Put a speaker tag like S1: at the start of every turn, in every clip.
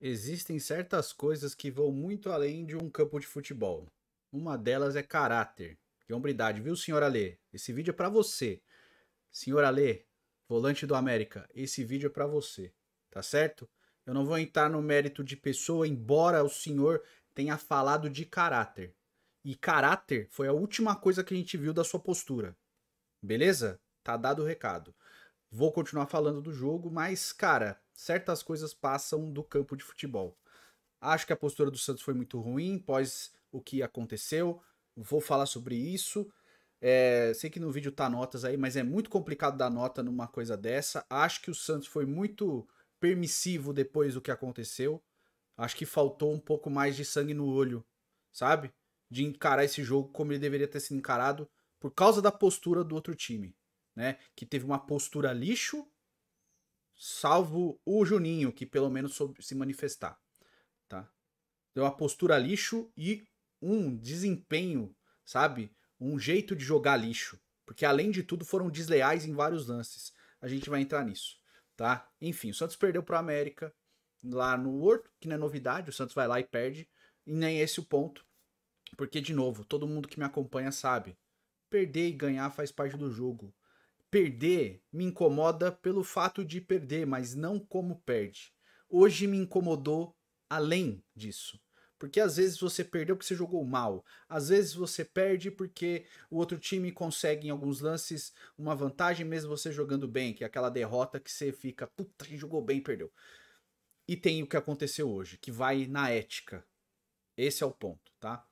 S1: Existem certas coisas que vão muito além de um campo de futebol. Uma delas é caráter e hombridade, viu, senhor Alê? Esse vídeo é para você. Senhor Alê, volante do América, esse vídeo é para você, tá certo? Eu não vou entrar no mérito de pessoa, embora o senhor tenha falado de caráter. E caráter foi a última coisa que a gente viu da sua postura. Beleza? Tá dado o recado. Vou continuar falando do jogo, mas, cara, certas coisas passam do campo de futebol. Acho que a postura do Santos foi muito ruim pós o que aconteceu. Vou falar sobre isso. É, sei que no vídeo tá notas aí, mas é muito complicado dar nota numa coisa dessa. Acho que o Santos foi muito permissivo depois do que aconteceu. Acho que faltou um pouco mais de sangue no olho, sabe? De encarar esse jogo como ele deveria ter sido encarado por causa da postura do outro time, né? Que teve uma postura lixo Salvo o Juninho, que pelo menos soube se manifestar. Tá? Deu uma postura lixo e um desempenho, sabe? Um jeito de jogar lixo. Porque além de tudo foram desleais em vários lances. A gente vai entrar nisso, tá? Enfim, o Santos perdeu para o América lá no Horto, que não é novidade, o Santos vai lá e perde. E nem esse o ponto. Porque, de novo, todo mundo que me acompanha sabe. Perder e ganhar faz parte do jogo. Perder me incomoda pelo fato de perder, mas não como perde. Hoje me incomodou além disso. Porque às vezes você perdeu porque você jogou mal. Às vezes você perde porque o outro time consegue, em alguns lances, uma vantagem mesmo você jogando bem, que é aquela derrota que você fica, puta, jogou bem, perdeu. E tem o que aconteceu hoje, que vai na ética. Esse é o ponto, tá?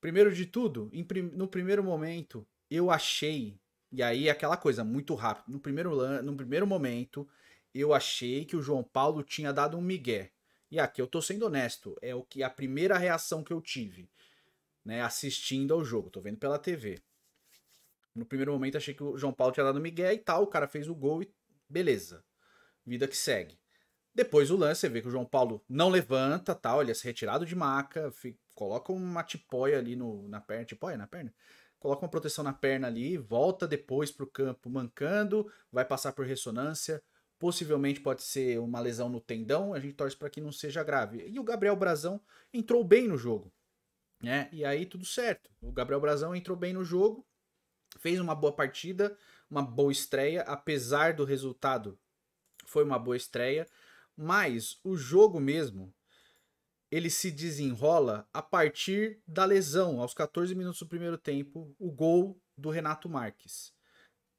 S1: Primeiro de tudo, no primeiro momento, eu achei e aí aquela coisa, muito rápido. No primeiro, no primeiro momento, eu achei que o João Paulo tinha dado um migué. E aqui eu tô sendo honesto, é o que a primeira reação que eu tive, né, assistindo ao jogo, tô vendo pela TV. No primeiro momento achei que o João Paulo tinha dado um migué e tal, o cara fez o gol e beleza. Vida que segue. Depois o lance, você vê que o João Paulo não levanta, tal, ele é retirado de maca, fica, coloca uma tipóia ali no, na perna, tipóia na perna? coloca uma proteção na perna ali, volta depois para o campo mancando, vai passar por ressonância, possivelmente pode ser uma lesão no tendão, a gente torce para que não seja grave. E o Gabriel Brazão entrou bem no jogo, né? E aí tudo certo. O Gabriel Brazão entrou bem no jogo, fez uma boa partida, uma boa estreia, apesar do resultado, foi uma boa estreia, mas o jogo mesmo ele se desenrola a partir da lesão, aos 14 minutos do primeiro tempo, o gol do Renato Marques.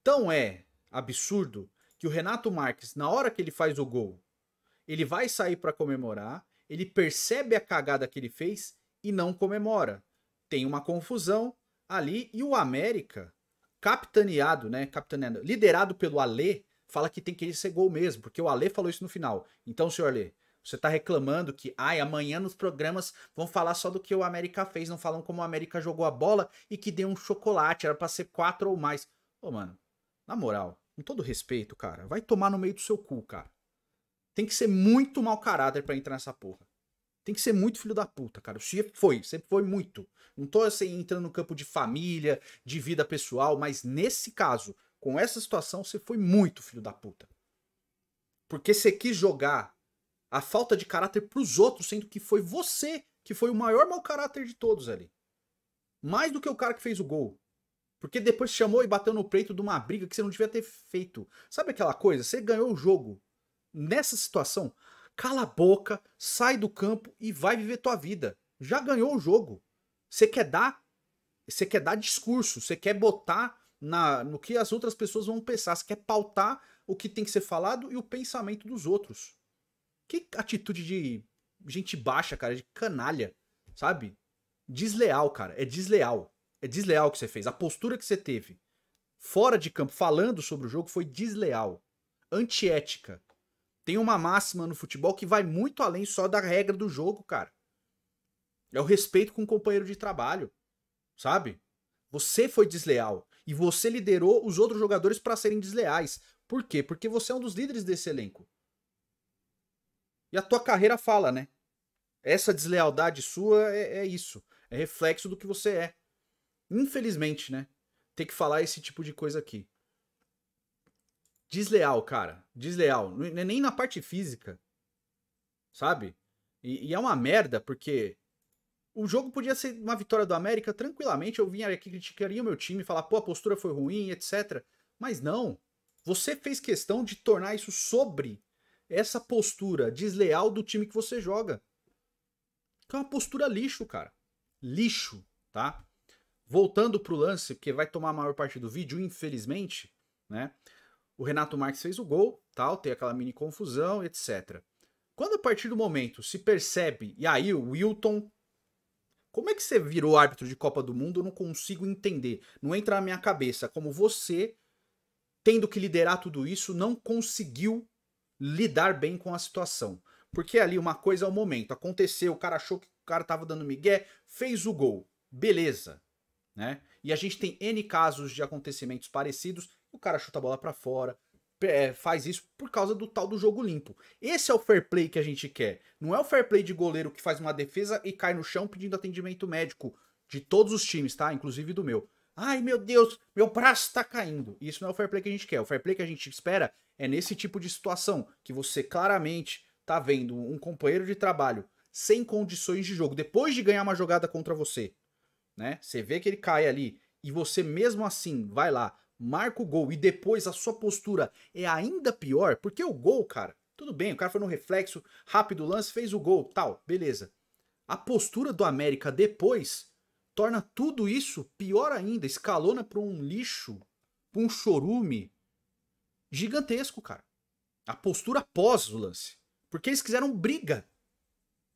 S1: Tão é absurdo que o Renato Marques, na hora que ele faz o gol, ele vai sair para comemorar, ele percebe a cagada que ele fez e não comemora. Tem uma confusão ali e o América, capitaneado, né, capitaneado, liderado pelo Alê, fala que tem que ser gol mesmo, porque o Alê falou isso no final. Então, senhor Alê, você tá reclamando que, ai, amanhã nos programas vão falar só do que o América fez, não falam como o América jogou a bola e que deu um chocolate, era pra ser quatro ou mais. Ô, mano, na moral, com todo respeito, cara, vai tomar no meio do seu cu, cara. Tem que ser muito mau caráter para entrar nessa porra. Tem que ser muito filho da puta, cara. Sempre foi, sempre foi muito. Não tô assim, entrando no campo de família, de vida pessoal, mas nesse caso, com essa situação, você foi muito filho da puta. Porque você quis jogar a falta de caráter pros outros, sendo que foi você que foi o maior mau caráter de todos ali. Mais do que o cara que fez o gol. Porque depois chamou e bateu no peito de uma briga que você não devia ter feito. Sabe aquela coisa? Você ganhou o jogo. Nessa situação, cala a boca, sai do campo e vai viver tua vida. Já ganhou o jogo. Você quer dar, você quer dar discurso, você quer botar na, no que as outras pessoas vão pensar, você quer pautar o que tem que ser falado e o pensamento dos outros. Que atitude de gente baixa, cara, de canalha, sabe? Desleal, cara, é desleal. É desleal o que você fez. A postura que você teve fora de campo falando sobre o jogo foi desleal, antiética. Tem uma máxima no futebol que vai muito além só da regra do jogo, cara. É o respeito com o companheiro de trabalho, sabe? Você foi desleal e você liderou os outros jogadores para serem desleais. Por quê? Porque você é um dos líderes desse elenco. E a tua carreira fala, né? Essa deslealdade sua é, é isso. É reflexo do que você é. Infelizmente, né? Ter que falar esse tipo de coisa aqui. Desleal, cara. Desleal. Nem na parte física. Sabe? E, e, é uma merda, porque o jogo podia ser uma vitória do América tranquilamente. Eu vinha aqui, criticaria o meu time, falar, pô, a postura foi ruim, etc. Mas não. Você fez questão de tornar isso sobre essa postura desleal do time que você joga. Que é uma postura lixo, cara. Lixo, tá? Voltando pro lance, que vai tomar a maior parte do vídeo, infelizmente, né? O Renato Marques fez o gol, tal, tem aquela mini confusão, etc. Quando a partir do momento se percebe, e aí o Wilton como é que você virou árbitro de Copa do Mundo? Eu não consigo entender. Não entra na minha cabeça como você, tendo que liderar tudo isso, não conseguiu lidar bem com a situação. Porque ali uma coisa é o momento. Aconteceu, o cara achou que o cara tava dando migué, fez o gol. Beleza. Né? E a gente tem N casos de acontecimentos parecidos. O cara chuta a bola para fora, é, faz isso por causa do tal do jogo limpo. Esse é o fair play que a gente quer. Não é o fair play de goleiro que faz uma defesa e cai no chão pedindo atendimento médico de todos os times, tá? Inclusive do meu. Ai, meu Deus, meu braço está caindo. Isso não é o fair play que a gente quer. O fair play que a gente espera é nesse tipo de situação, que você claramente está vendo um companheiro de trabalho sem condições de jogo, depois de ganhar uma jogada contra você, né? Você vê que ele cai ali e você mesmo assim vai lá, marca o gol e depois a sua postura é ainda pior, porque o gol, cara, tudo bem, o cara foi no reflexo, rápido lance, fez o gol, tal, beleza. A postura do América depois torna tudo isso pior ainda, escalona para um lixo, para um chorume gigantesco, cara. A postura pós o lance. Porque eles quiseram briga.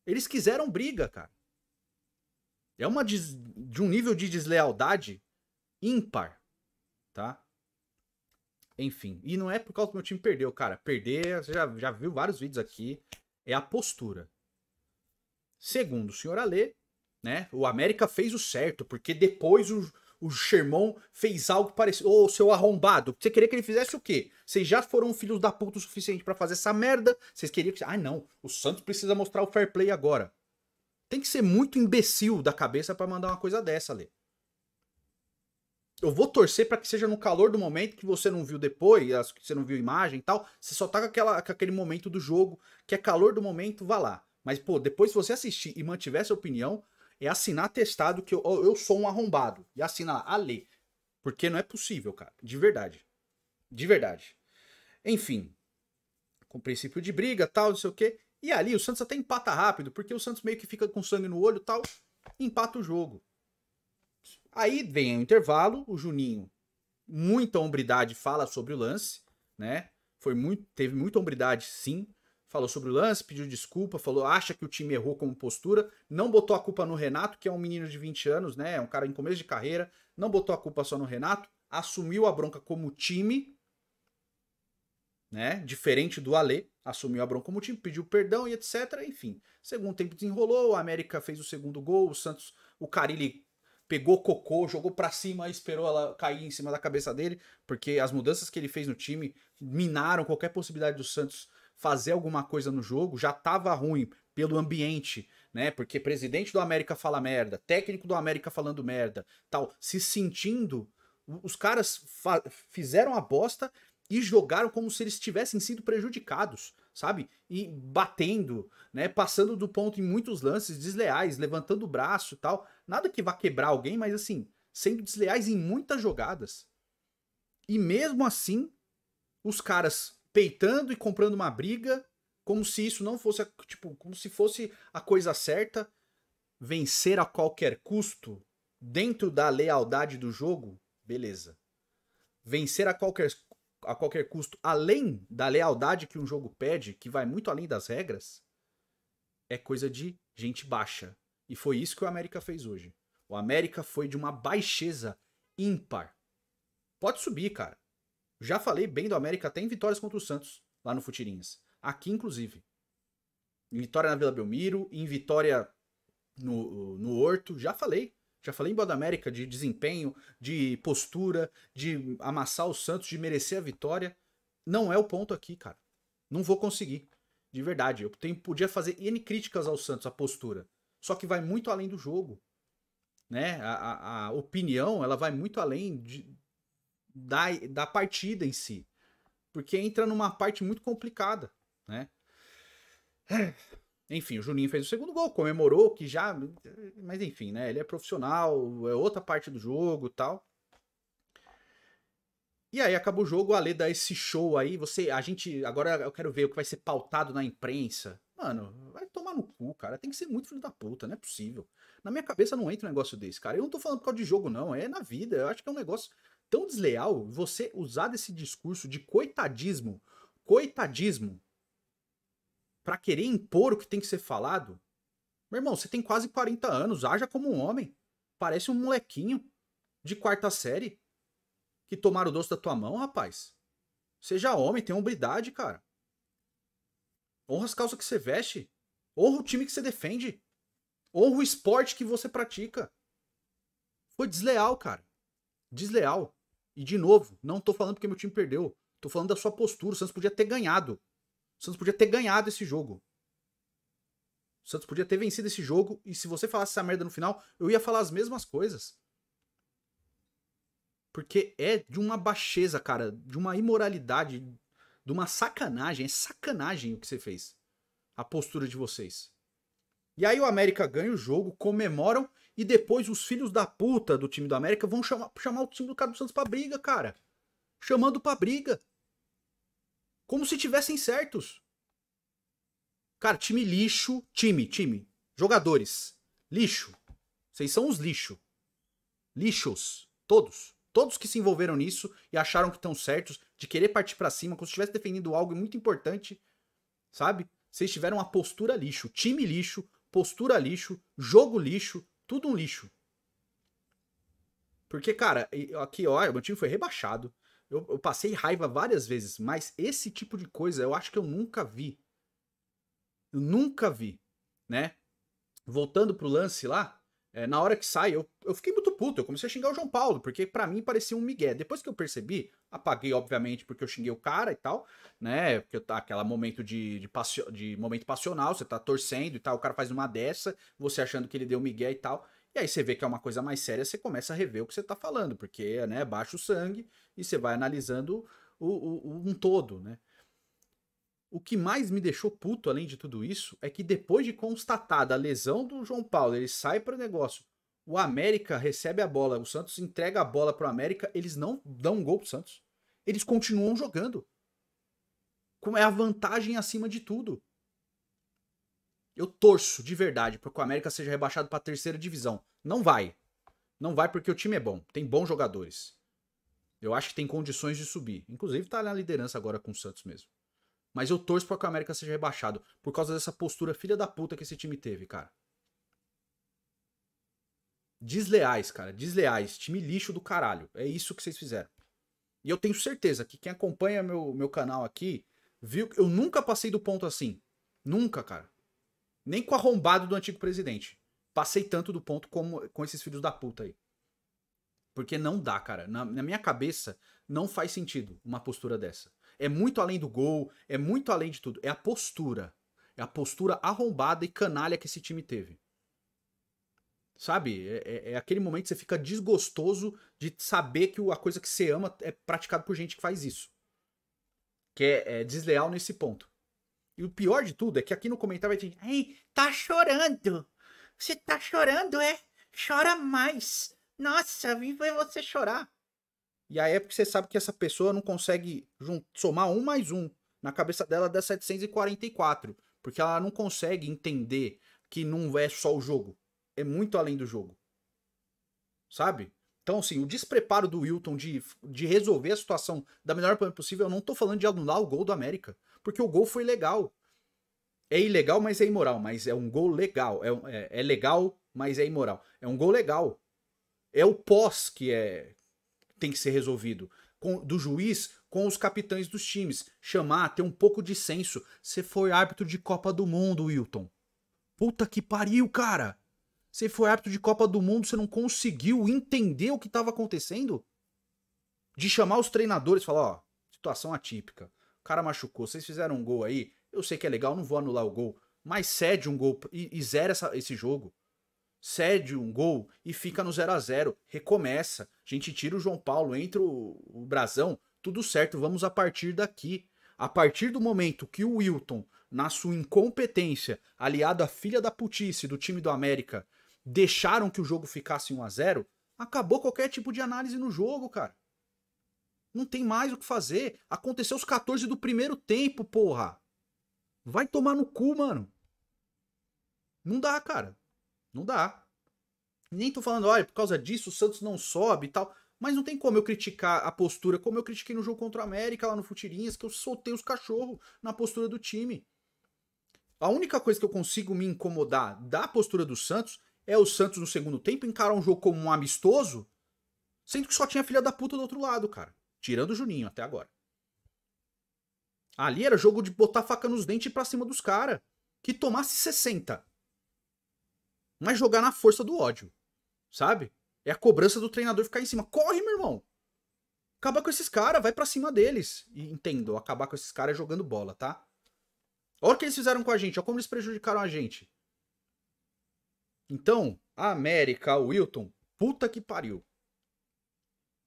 S1: Eles quiseram briga, cara. É uma des... de um nível de deslealdade ímpar, tá? Enfim, e não é por causa do meu time perdeu, cara. Perder, você já, já viu vários vídeos aqui, é a postura. Segundo o senhor Alê, né? O América fez o certo, porque depois o, o Sherman fez algo parecido. Ô, seu arrombado, você queria que ele fizesse o quê? Vocês já foram filhos da puta o suficiente para fazer essa merda? Vocês queriam que. Ah, não. O Santos precisa mostrar o fair play agora. Tem que ser muito imbecil da cabeça para mandar uma coisa dessa, Lê. Eu vou torcer para que seja no calor do momento que você não viu depois, que você não viu imagem e tal. Você só tá com, aquela, com aquele momento do jogo, que é calor do momento, vá lá. Mas, pô, depois se você assistir e mantiver essa opinião, é assinar testado que eu, eu sou um arrombado. E assinar a lei. Porque não é possível, cara. De verdade. De verdade. Enfim. Com princípio de briga, tal, não sei o quê. E ali o Santos até empata rápido, porque o Santos meio que fica com sangue no olho tal, empata o jogo. Aí vem o intervalo, o Juninho, muita hombridade fala sobre o lance, né? Foi muito, teve muita hombridade, sim falou sobre o lance, pediu desculpa, falou, acha que o time errou como postura, não botou a culpa no Renato, que é um menino de 20 anos, né? É um cara em começo de carreira, não botou a culpa só no Renato, assumiu a bronca como time, né? Diferente do Alê, assumiu a bronca como time, pediu perdão e etc. Enfim, segundo tempo desenrolou, a América fez o segundo gol, o Santos, o Carilli pegou cocô, jogou para cima, esperou ela cair em cima da cabeça dele, porque as mudanças que ele fez no time minaram qualquer possibilidade do Santos fazer alguma coisa no jogo, já tava ruim pelo ambiente, né? Porque presidente do América fala merda, técnico do América falando merda, tal, se sentindo, os caras fizeram a bosta e jogaram como se eles tivessem sido prejudicados, sabe? E batendo, né? Passando do ponto em muitos lances desleais, levantando o braço, tal. Nada que vá quebrar alguém, mas assim, sendo desleais em muitas jogadas. E mesmo assim, os caras peitando e comprando uma briga, como se isso não fosse, tipo, como se fosse a coisa certa, vencer a qualquer custo, dentro da lealdade do jogo, beleza. Vencer a qualquer, a qualquer custo, além da lealdade que um jogo pede, que vai muito além das regras, é coisa de gente baixa. E foi isso que o América fez hoje. O América foi de uma baixeza ímpar. Pode subir, cara. Já falei bem do América até em vitórias contra o Santos, lá no Futirinhas. Aqui, inclusive. Em vitória na Vila Belmiro, em vitória no, no Horto, já falei. Já falei em Boa da América de desempenho, de postura, de amassar o Santos, de merecer a vitória. Não é o ponto aqui, cara. Não vou conseguir. De verdade. Eu tenho, podia fazer N críticas ao Santos, a postura. Só que vai muito além do jogo. Né? A, a, a opinião, ela vai muito além de, da, da partida em si. Porque entra numa parte muito complicada, né? Enfim, o Juninho fez o segundo gol, comemorou que já. Mas enfim, né? Ele é profissional, é outra parte do jogo tal. E aí acaba o jogo, a Ale dá esse show aí. Você, a gente. Agora eu quero ver o que vai ser pautado na imprensa. Mano, vai tomar no cu, cara. Tem que ser muito filho da puta, não é possível. Na minha cabeça não entra um negócio desse, cara. Eu não tô falando por causa de jogo, não. É na vida. Eu acho que é um negócio tão desleal você usar desse discurso de coitadismo, coitadismo, para querer impor o que tem que ser falado. Meu irmão, você tem quase 40 anos, haja como um homem. Parece um molequinho de quarta série que tomaram o doce da tua mão, rapaz. Seja homem, tenha humildade, cara. Honra as calças que você veste. Honra o time que você defende. Honra o esporte que você pratica. Foi desleal, cara. Desleal. E de novo, não tô falando porque meu time perdeu. Tô falando da sua postura. O Santos podia ter ganhado. O Santos podia ter ganhado esse jogo. O Santos podia ter vencido esse jogo. E se você falasse essa merda no final, eu ia falar as mesmas coisas. Porque é de uma baixeza, cara. De uma imoralidade. De uma sacanagem. É sacanagem o que você fez. A postura de vocês. E aí o América ganha o jogo, comemoram e depois os filhos da puta do time do América vão chamar, chamar o time do cara do Santos pra briga, cara. Chamando pra briga. Como se tivessem certos. Cara, time lixo. Time, time. Jogadores. Lixo. Vocês são os lixo. Lixos. Todos. Todos que se envolveram nisso e acharam que estão certos de querer partir para cima, como se estivesse defendendo algo muito importante, sabe? Vocês tiveram uma postura lixo, time lixo, postura lixo, jogo lixo, tudo um lixo. Porque, cara, aqui, ó, meu time foi rebaixado. Eu, eu passei raiva várias vezes, mas esse tipo de coisa eu acho que eu nunca vi. Eu nunca vi, né? Voltando pro lance lá, é, na hora que sai, eu, eu fiquei muito puto. Eu comecei a xingar o João Paulo, porque para mim parecia um migué. Depois que eu percebi, apaguei, obviamente, porque eu xinguei o cara e tal, né? Porque tá aquela momento de, de, passio, de momento passional, você tá torcendo e tal, o cara faz uma dessa, você achando que ele deu migué e tal. E aí você vê que é uma coisa mais séria, você começa a rever o que você tá falando, porque, né, baixa o sangue e você vai analisando o, o, o um todo, né? O que mais me deixou puto, além de tudo isso, é que depois de constatada a lesão do João Paulo, ele sai para o negócio. O América recebe a bola, o Santos entrega a bola para o América, eles não dão um gol pro Santos. Eles continuam jogando. Como é a vantagem acima de tudo. Eu torço de verdade para que o América seja rebaixado para a terceira divisão. Não vai. Não vai porque o time é bom, tem bons jogadores. Eu acho que tem condições de subir. Inclusive está na liderança agora com o Santos mesmo. Mas eu torço para que o América seja rebaixado por causa dessa postura filha da puta que esse time teve, cara. Desleais, cara, desleais, time lixo do caralho. É isso que vocês fizeram. E eu tenho certeza que quem acompanha meu, meu canal aqui viu que eu nunca passei do ponto assim. Nunca, cara. Nem com o arrombado do antigo presidente. Passei tanto do ponto como com esses filhos da puta aí. Porque não dá, cara. Na, na minha cabeça, não faz sentido uma postura dessa é muito além do gol, é muito além de tudo. É a postura. É a postura arrombada e canalha que esse time teve. Sabe? É, é, é aquele momento que você fica desgostoso de saber que a coisa que você ama é praticada por gente que faz isso. Que é, é desleal nesse ponto. E o pior de tudo é que aqui no comentário vai ter tá chorando! Você tá chorando, é? Chora mais! Nossa, vim você chorar. E a época você sabe que essa pessoa não consegue somar um mais um. Na cabeça dela dá 744. Porque ela não consegue entender que não é só o jogo. É muito além do jogo. Sabe? Então, assim, o despreparo do Wilton de, de resolver a situação da melhor forma possível, eu não tô falando de anular o gol do América. Porque o gol foi legal. É ilegal, mas é imoral. Mas é um gol legal. É, é, é legal, mas é imoral. É um gol legal. É o pós que é tem que ser resolvido. Com, do juiz com os capitães dos times. Chamar, ter um pouco de senso. Você foi árbitro de Copa do Mundo, Wilton. Puta que pariu, cara! Você foi árbitro de Copa do Mundo, você não conseguiu entender o que estava acontecendo? De chamar os treinadores e falar, ó, situação atípica. O cara machucou, vocês fizeram um gol aí, eu sei que é legal, não vou anular o gol, mas cede um gol e, e zera essa, esse jogo cede um gol e fica no 0 a 0 recomeça. A gente tira o João Paulo, entra o, o Brasão, tudo certo, vamos a partir daqui. A partir do momento que o Wilton, na sua incompetência, aliado à filha da putice do time do América, deixaram que o jogo ficasse 1 a 0 acabou qualquer tipo de análise no jogo, cara. Não tem mais o que fazer. Aconteceu os 14 do primeiro tempo, porra. Vai tomar no cu, mano. Não dá, cara. Não dá. Nem tô falando, olha, por causa disso o Santos não sobe e tal. Mas não tem como eu criticar a postura, como eu critiquei no jogo contra o América lá no Futirinhas, que eu soltei os cachorros na postura do time. A única coisa que eu consigo me incomodar da postura do Santos é o Santos no segundo tempo encarar um jogo como um amistoso, sendo que só tinha filha da puta do outro lado, cara. Tirando o Juninho até agora. Ali era jogo de botar faca nos dentes para cima dos caras. Que tomasse 60 mas jogar na força do ódio, sabe? É a cobrança do treinador ficar em cima. Corre, meu irmão! Acabar com esses caras, vai para cima deles. E, entendo, acabar com esses caras é jogando bola, tá? Olha o que eles fizeram com a gente, olha como eles prejudicaram a gente. Então, a América, o Wilton, puta que pariu.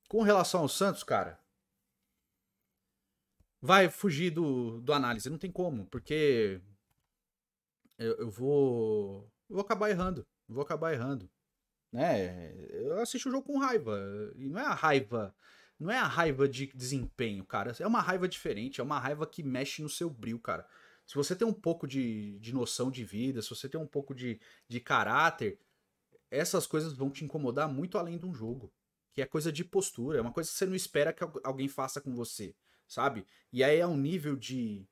S1: Com relação ao Santos, cara, vai fugir do, do análise, não tem como, porque eu, eu vou vou acabar errando. Vou acabar errando. Né? Eu assisto o jogo com raiva. E não é a raiva. Não é a raiva de desempenho, cara. É uma raiva diferente. É uma raiva que mexe no seu brilho, cara. Se você tem um pouco de, de noção de vida, se você tem um pouco de, de caráter, essas coisas vão te incomodar muito além de um jogo. Que é coisa de postura, é uma coisa que você não espera que alguém faça com você, sabe? E aí é um nível de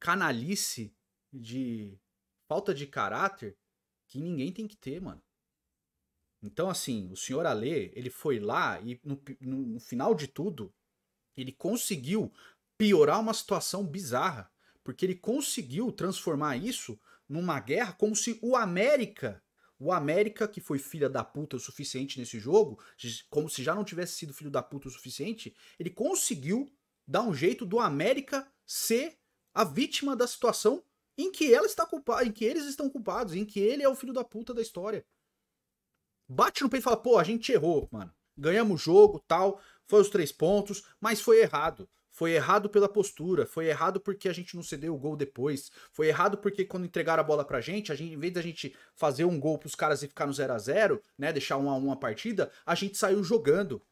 S1: canalice, de falta de caráter, que ninguém tem que ter, mano. Então, assim, o senhor Alê, ele foi lá e no, no, no final de tudo, ele conseguiu piorar uma situação bizarra. Porque ele conseguiu transformar isso numa guerra como se o América, o América que foi filha da puta o suficiente nesse jogo, como se já não tivesse sido filho da puta o suficiente, ele conseguiu dar um jeito do América ser a vítima da situação em que ela está culpada, em que eles estão culpados, em que ele é o filho da puta da história. Bate no peito e fala, pô, a gente errou, mano. Ganhamos o jogo, tal, foi os três pontos, mas foi errado. Foi errado pela postura, foi errado porque a gente não cedeu o gol depois, foi errado porque quando entregaram a bola pra gente, a gente em vez da gente fazer um gol pros caras e ficar no 0 a 0 né, deixar 1 a um a partida, a gente saiu jogando.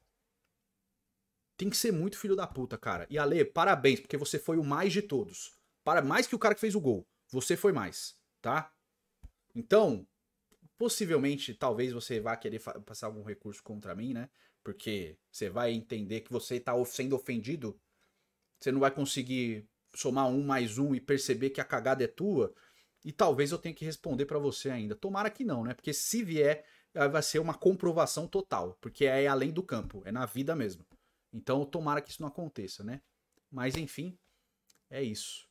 S1: Tem que ser muito filho da puta, cara. E Ale, parabéns, porque você foi o mais de todos. Para mais que o cara que fez o gol. Você foi mais, tá? Então, possivelmente, talvez você vá querer passar algum recurso contra mim, né? Porque você vai entender que você está sendo ofendido. Você não vai conseguir somar um mais um e perceber que a cagada é tua. E talvez eu tenha que responder para você ainda. Tomara que não, né? Porque se vier, vai ser uma comprovação total. Porque é além do campo, é na vida mesmo. Então, tomara que isso não aconteça, né? Mas enfim, é isso.